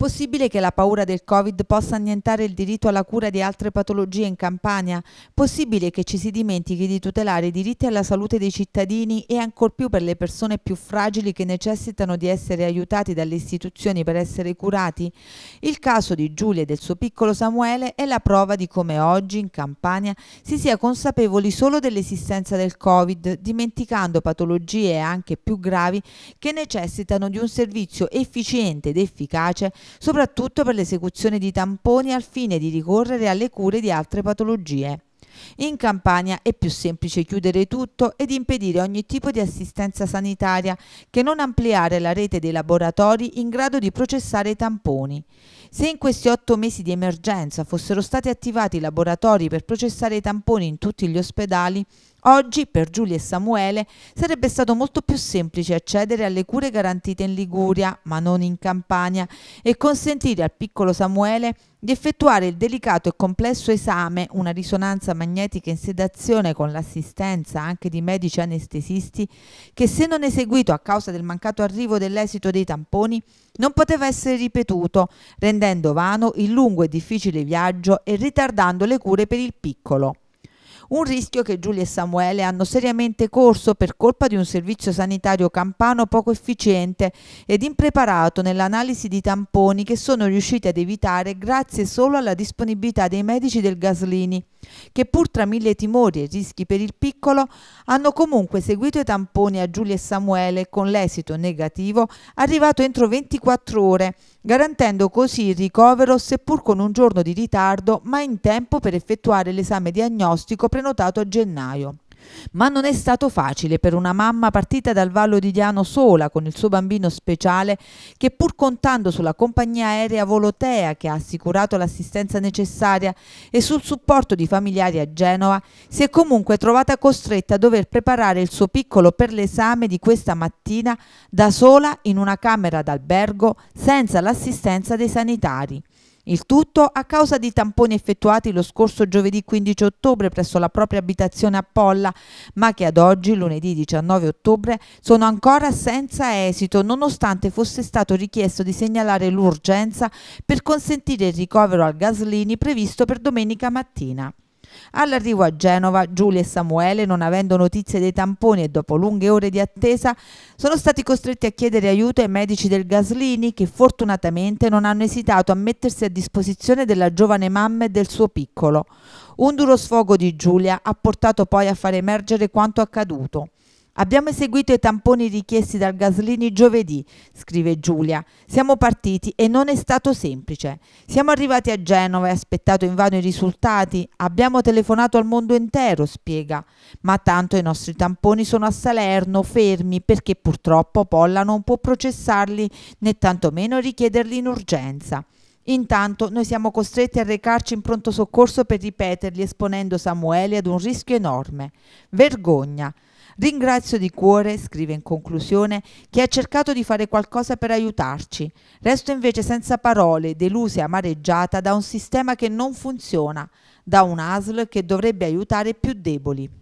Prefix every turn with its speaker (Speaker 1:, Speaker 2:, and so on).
Speaker 1: Possibile che la paura del Covid possa annientare il diritto alla cura di altre patologie in Campania? Possibile che ci si dimentichi di tutelare i diritti alla salute dei cittadini e ancor più per le persone più fragili che necessitano di essere aiutati dalle istituzioni per essere curati? Il caso di Giulia e del suo piccolo Samuele è la prova di come oggi in Campania si sia consapevoli solo dell'esistenza del Covid, dimenticando patologie anche più gravi che necessitano di un servizio efficiente ed efficace soprattutto per l'esecuzione di tamponi al fine di ricorrere alle cure di altre patologie. In Campania è più semplice chiudere tutto ed impedire ogni tipo di assistenza sanitaria che non ampliare la rete dei laboratori in grado di processare i tamponi. Se in questi otto mesi di emergenza fossero stati attivati i laboratori per processare i tamponi in tutti gli ospedali, Oggi, per Giulia e Samuele, sarebbe stato molto più semplice accedere alle cure garantite in Liguria, ma non in Campania, e consentire al piccolo Samuele di effettuare il delicato e complesso esame, una risonanza magnetica in sedazione con l'assistenza anche di medici anestesisti, che se non eseguito a causa del mancato arrivo dell'esito dei tamponi, non poteva essere ripetuto, rendendo rendendo vano il lungo e difficile viaggio e ritardando le cure per il piccolo. Un rischio che Giulia e Samuele hanno seriamente corso per colpa di un servizio sanitario campano poco efficiente ed impreparato nell'analisi di tamponi che sono riusciti ad evitare grazie solo alla disponibilità dei medici del Gaslini che pur tra mille timori e rischi per il piccolo hanno comunque seguito i tamponi a Giulia e Samuele con l'esito negativo arrivato entro 24 ore, garantendo così il ricovero seppur con un giorno di ritardo ma in tempo per effettuare l'esame diagnostico prenotato a gennaio. Ma non è stato facile per una mamma partita dal Vallo di Diano sola con il suo bambino speciale che pur contando sulla compagnia aerea Volotea che ha assicurato l'assistenza necessaria e sul supporto di familiari a Genova, si è comunque trovata costretta a dover preparare il suo piccolo per l'esame di questa mattina da sola in una camera d'albergo senza l'assistenza dei sanitari. Il tutto a causa di tamponi effettuati lo scorso giovedì 15 ottobre presso la propria abitazione a Polla, ma che ad oggi, lunedì 19 ottobre, sono ancora senza esito, nonostante fosse stato richiesto di segnalare l'urgenza per consentire il ricovero al Gaslini previsto per domenica mattina. All'arrivo a Genova, Giulia e Samuele, non avendo notizie dei tamponi e dopo lunghe ore di attesa, sono stati costretti a chiedere aiuto ai medici del Gaslini che fortunatamente non hanno esitato a mettersi a disposizione della giovane mamma e del suo piccolo. Un duro sfogo di Giulia ha portato poi a far emergere quanto accaduto. Abbiamo eseguito i tamponi richiesti dal Gaslini giovedì, scrive Giulia. Siamo partiti e non è stato semplice. Siamo arrivati a Genova e aspettato invano i risultati. Abbiamo telefonato al mondo intero, spiega. Ma tanto i nostri tamponi sono a Salerno, fermi, perché purtroppo Polla non può processarli né tantomeno richiederli in urgenza. Intanto noi siamo costretti a recarci in pronto soccorso per ripeterli esponendo Samuele ad un rischio enorme. Vergogna. Ringrazio di cuore, scrive in conclusione, chi ha cercato di fare qualcosa per aiutarci. Resto invece senza parole, delusa e amareggiata da un sistema che non funziona, da un ASL che dovrebbe aiutare i più deboli.